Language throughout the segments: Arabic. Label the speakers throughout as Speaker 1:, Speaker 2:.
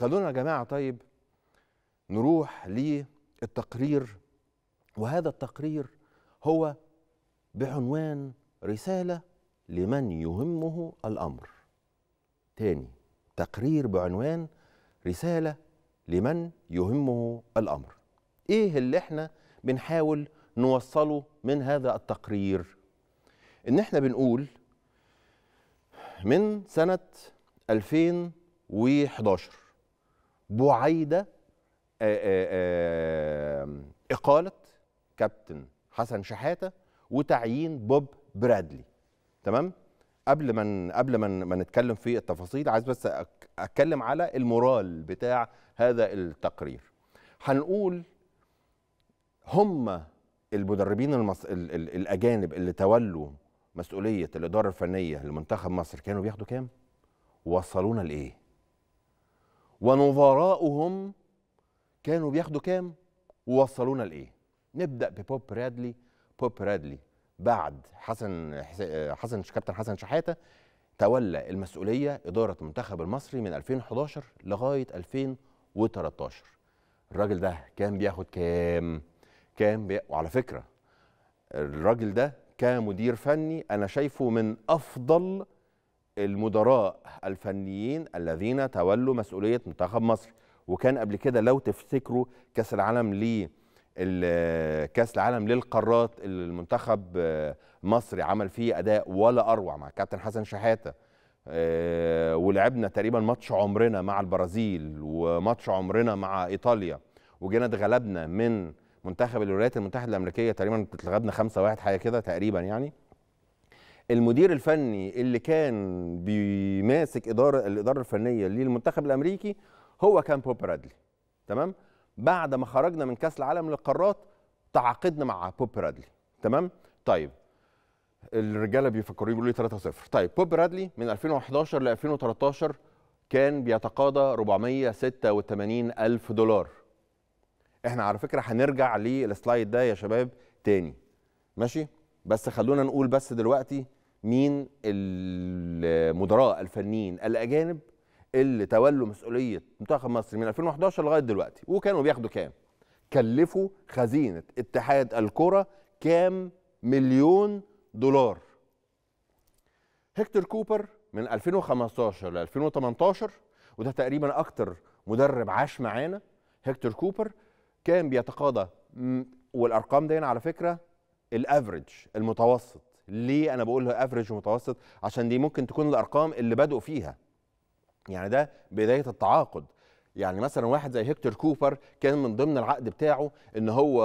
Speaker 1: خلونا يا جماعه طيب نروح للتقرير وهذا التقرير هو بعنوان رساله لمن يهمه الامر تاني تقرير بعنوان رساله لمن يهمه الامر ايه اللي احنا بنحاول نوصله من هذا التقرير ان احنا بنقول من سنه 2011 بعيده آه، آه، اقاله كابتن حسن شحاته وتعيين بوب برادلي تمام قبل ما قبل ما ما نتكلم في التفاصيل عايز بس اتكلم على المورال بتاع هذا التقرير هنقول هم المدربين المص... ال... ال... الاجانب اللي تولوا مسؤوليه الاداره الفنيه لمنتخب مصر كانوا بياخدوا كام وصلونا لايه ونظراؤهم كانوا بياخدوا كام ووصلونا لايه نبدا ببوب برادلي بوب برادلي بعد حسن حسن كابتن حسن شحاته تولى المسؤوليه اداره المنتخب المصري من 2011 لغايه 2013 الراجل ده كان بياخد كام كان بي... وعلى فكره الراجل ده كمدير فني انا شايفه من افضل المدراء الفنيين الذين تولوا مسؤوليه منتخب مصر وكان قبل كده لو تفتكروا كاس العالم لي كاس العالم للقارات اللي المنتخب مصري عمل فيه اداء ولا اروع مع كابتن حسن شحاته آه، ولعبنا تقريبا ماتش عمرنا مع البرازيل وماتش عمرنا مع ايطاليا وجينا اتغلبنا من منتخب الولايات المتحده الامريكيه تقريبا اتغلبنا 5-1 حاجه كده تقريبا يعني المدير الفني اللي كان بيماسك اداره الاداره الفنيه للمنتخب الامريكي هو كان بوب رادلي تمام بعد ما خرجنا من كاس العالم للقارات تعاقدنا مع بوب رادلي تمام طيب الرجاله بيفكروا يقولوا لي 3 0 طيب بوب رادلي من 2011 ل 2013 كان بيتقاضى 486 الف دولار احنا على فكره هنرجع للسلايد ده يا شباب تاني ماشي بس خلونا نقول بس دلوقتي مين المدراء الفنيين الاجانب اللي تولوا مسؤوليه منتخب مصر من 2011 لغايه دلوقتي وكانوا بياخدوا كام كلفوا خزينه اتحاد الكره كام مليون دولار هكتور كوبر من 2015 ل 2018 وده تقريبا اكتر مدرب عاش معانا هكتور كوبر كان بيتقاضى والارقام دي على فكره الافريج المتوسط ليه انا بقول افريج ومتوسط عشان دي ممكن تكون الارقام اللي بدأوا فيها يعني ده بدايه التعاقد يعني مثلا واحد زي هيكتور كوبر كان من ضمن العقد بتاعه ان هو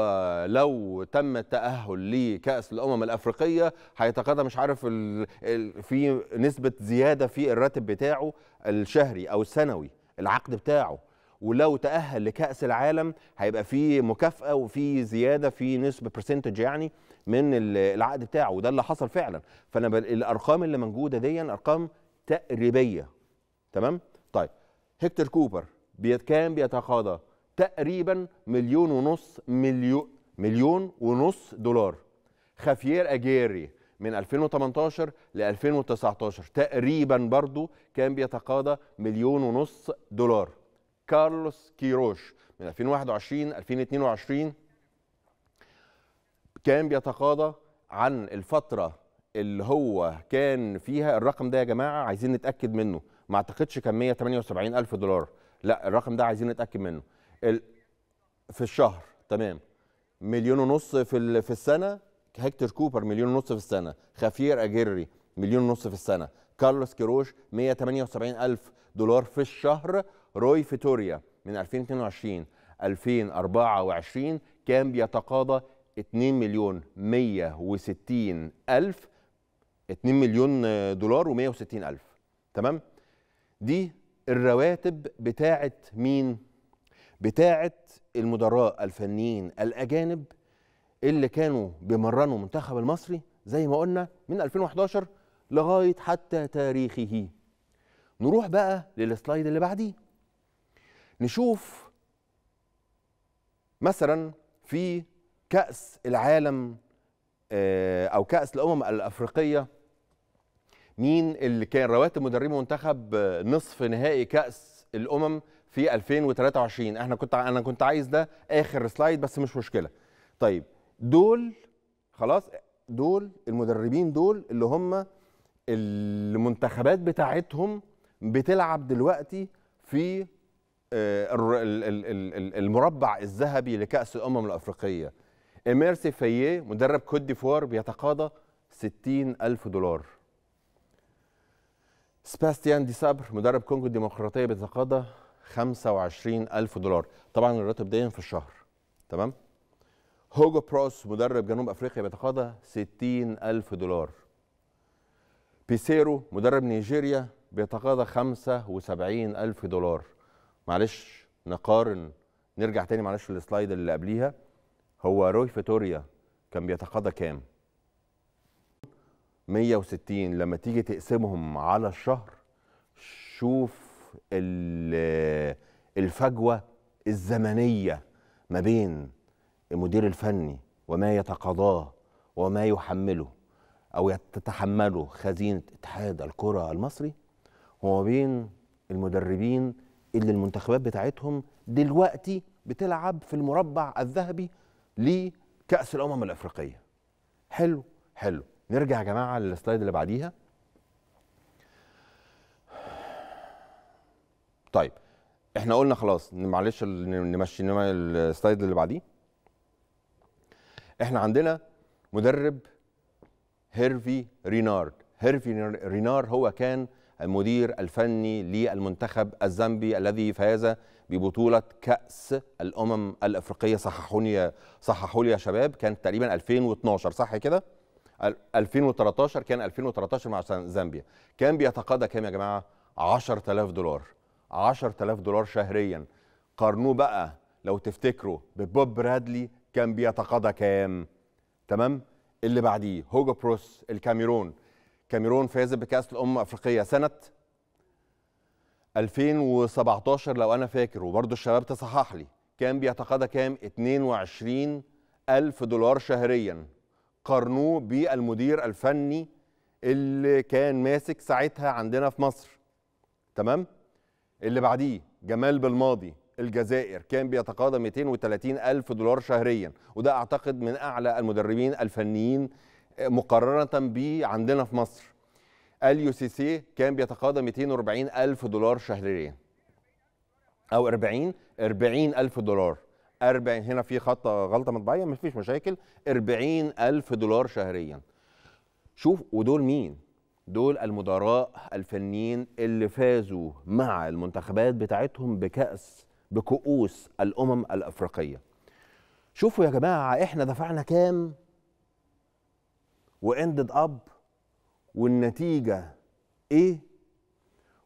Speaker 1: لو تم التاهل لكاس الامم الافريقيه هيتقاضى مش عارف الـ الـ في نسبه زياده في الراتب بتاعه الشهري او السنوي العقد بتاعه ولو تاهل لكاس العالم هيبقى في مكافاه وفي زياده في نسبه برسنتج يعني من العقد بتاعه وده اللي حصل فعلا فانا الارقام اللي موجوده دي ارقام تقريبيه تمام طيب هيكتور كوبر كان بيتقاضى تقريبا مليون ونص مليون مليون ونص دولار خافيير اجيري من 2018 ل 2019 تقريبا برضو كان بيتقاضى مليون ونص دولار كارلوس كيروش من 2021 2022 كان بيتقاضى عن الفتره اللي هو كان فيها الرقم ده يا جماعه عايزين نتاكد منه ما اعتقدش كان 178 الف دولار لا الرقم ده عايزين نتاكد منه في الشهر تمام مليون ونص في في السنه هكتور كوبر مليون ونص في السنه خافير أجري مليون ونص في السنه كارلوس كيروش 178 الف دولار في الشهر روي فيتوريا من 2022 2024 كان بيتقاضى 2 مليون 160 ألف 2 مليون دولار و160 ألف تمام دي الرواتب بتاعة مين بتاعة المدراء الفنيين الأجانب اللي كانوا بيمرنوا المنتخب المصري زي ما قلنا من 2011 لغاية حتى تاريخه نروح بقى للسلايد اللي بعديه نشوف مثلا في كأس العالم آه، أو كأس الأمم الأفريقية مين اللي كان رواتب مدربي منتخب آه، نصف نهائي كأس الأمم في 2023 احنا كنت انا كنت عايز ده اخر سلايد بس مش مشكله طيب دول خلاص دول المدربين دول اللي هم المنتخبات بتاعتهم بتلعب دلوقتي في آه، المربع الذهبي لكأس الأمم الأفريقية امير سيفيه مدرب كوت ديفوار بيتقاضى 60 ألف دولار سباستيان دي صبر مدرب كونغو الديمقراطية بيتقاضى 25 ألف دولار طبعا الراتب ده في الشهر تمام هوجو بروس مدرب جنوب أفريقيا بيتقاضى 60 ألف دولار بيسيرو مدرب نيجيريا بيتقاضى 75 ألف دولار معلش نقارن نرجع تاني معلش للسلايد اللي قبليها هو روي فيتوريا كان بيتقاضى كام 160 لما تيجي تقسمهم على الشهر شوف الفجوه الزمنيه ما بين المدير الفني وما يتقاضاه وما يحمله او تتحمله خزينه اتحاد الكره المصري وما بين المدربين اللي المنتخبات بتاعتهم دلوقتي بتلعب في المربع الذهبي لكاس الامم الافريقيه حلو حلو نرجع يا جماعه للسلايد اللي بعديها طيب احنا قلنا خلاص معلش نمشي السلايد اللي بعديه احنا عندنا مدرب هيرفي رينارد هيرفي رينار هو كان المدير الفني للمنتخب الزامبي الذي فاز ببطوله كاس الامم الافريقيه صححوني صححوا لي يا شباب كان تقريبا 2012 صح كده 2013 كان 2013 مع زامبيا كان بيتقاضى كام يا جماعه 10000 دولار 10000 دولار شهريا قارنوه بقى لو تفتكروا ببوب برادلي كان بيتقاضى كام تمام اللي بعديه هوجو بروس الكاميرون كاميرون فاز بكاس الامم الافريقيه سنه 2017 لو انا فاكر وبرضه الشباب تصحح لي كان بيتقاضى كام 22 ألف دولار شهريا قارنوه بالمدير الفني اللي كان ماسك ساعتها عندنا في مصر تمام اللي بعديه جمال بالماضي الجزائر كان بيتقاضى 230 ألف دولار شهريا وده أعتقد من أعلى المدربين الفنيين مقارنة بي عندنا في مصر اليو سي سي كان بيتقاضى 240 ألف دولار شهريا أو 40 40 ألف دولار 40 هنا في خطه غلطة مطبعية مفيش مشاكل 40 ألف دولار شهريا شوف ودول مين دول المدراء الفنيين اللي فازوا مع المنتخبات بتاعتهم بكأس بكؤوس الأمم الأفريقية شوفوا يا جماعة احنا دفعنا كام واندد اب والنتيجه ايه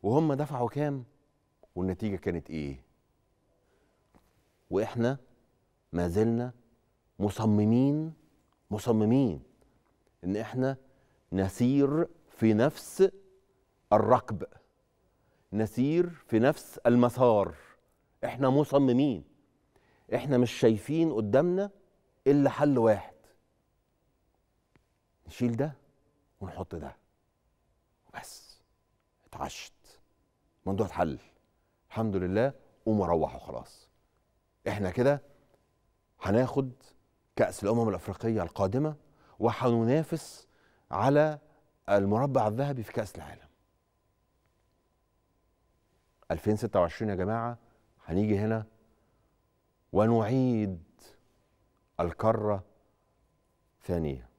Speaker 1: وهم دفعوا كام والنتيجه كانت ايه واحنا ما زلنا مصممين مصممين ان احنا نسير في نفس الركب نسير في نفس المسار احنا مصممين احنا مش شايفين قدامنا الا حل واحد نشيل ده ونحط ده بس اتعشت الموضوع اتحل الحمد لله قوموا روحوا خلاص احنا كده هناخد كاس الامم الافريقيه القادمه وهننافس على المربع الذهبي في كاس العالم 2026 يا جماعه هنيجي هنا ونعيد الكره ثانيه